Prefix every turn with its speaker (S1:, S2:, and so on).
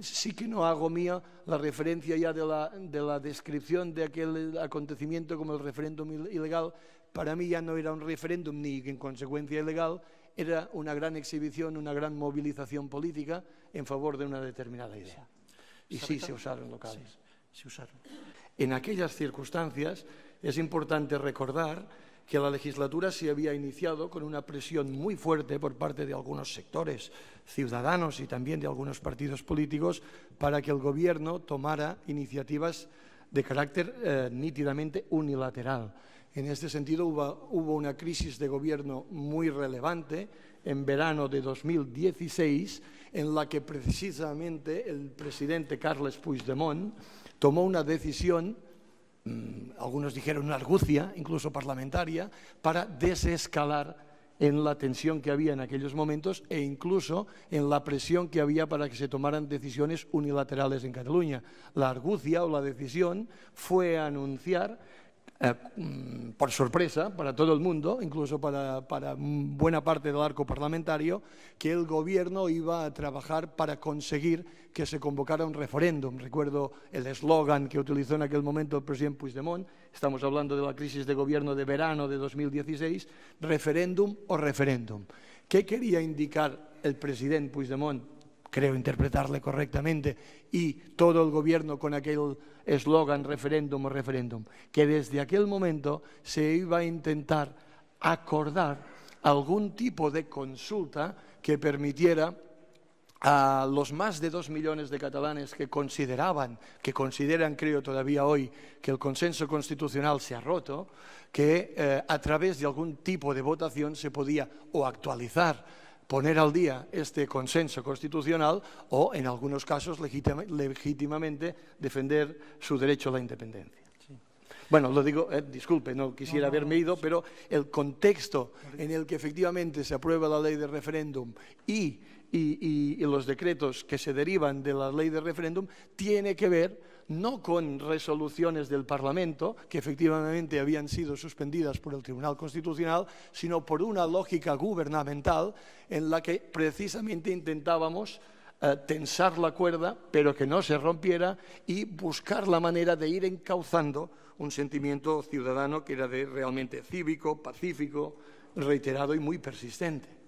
S1: sí que no hago mía la referencia ya de la, descripción de aquel acontecimiento como el referéndum ilegal. Para mí ya no era un referéndum ni en consecuencia ilegal, era una gran exhibición, una gran movilización política en favor de una determinada idea. Y sí, se usaron locales. se usaron. En aquellas circunstancias es importante recordar que la legislatura se había iniciado con una presión muy fuerte por parte de algunos sectores ciudadanos y también de algunos partidos políticos para que el Gobierno tomara iniciativas de carácter eh, nítidamente unilateral. En este sentido, hubo, hubo una crisis de gobierno muy relevante en verano de 2016, en la que precisamente el presidente Carles Puigdemont tomó una decisión mm, algunos dijeron una argucia, incluso parlamentaria, para desescalar en la tensión que había en aquellos momentos e incluso en la presión que había para que se tomaran decisiones unilaterales en Cataluña. La argucia o la decisión fue anunciar eh, mm, por sorpresa para todo el mundo, incluso para, para buena parte del arco parlamentario, que el gobierno iba a trabajar para conseguir que se convocara un referéndum. Recuerdo el eslogan que utilizó en aquel momento el presidente Puigdemont, estamos hablando de la crisis de gobierno de verano de 2016, referéndum o referéndum. ¿Qué quería indicar el presidente Puigdemont creo interpretarle correctamente, y todo el gobierno con aquel eslogan referéndum o referéndum, que desde aquel momento se iba a intentar acordar algún tipo de consulta que permitiera a los más de dos millones de catalanes que consideraban, que consideran, creo todavía hoy, que el consenso constitucional se ha roto, que eh, a través de algún tipo de votación se podía o actualizar poner al día este consenso constitucional o, en algunos casos, legítimamente defender su derecho a la independencia. Bueno, lo digo, eh, disculpe, no quisiera haberme ido, pero el contexto en el que efectivamente se aprueba la ley de referéndum y y, y, los decretos que se derivan de la ley de referéndum tiene que ver no con resoluciones del Parlamento, que efectivamente habían sido suspendidas por el Tribunal Constitucional, sino por una lógica gubernamental en la que precisamente intentábamos eh, tensar la cuerda, pero que no se rompiera, y buscar la manera de ir encauzando un sentimiento ciudadano que era realmente cívico, pacífico, reiterado y muy persistente.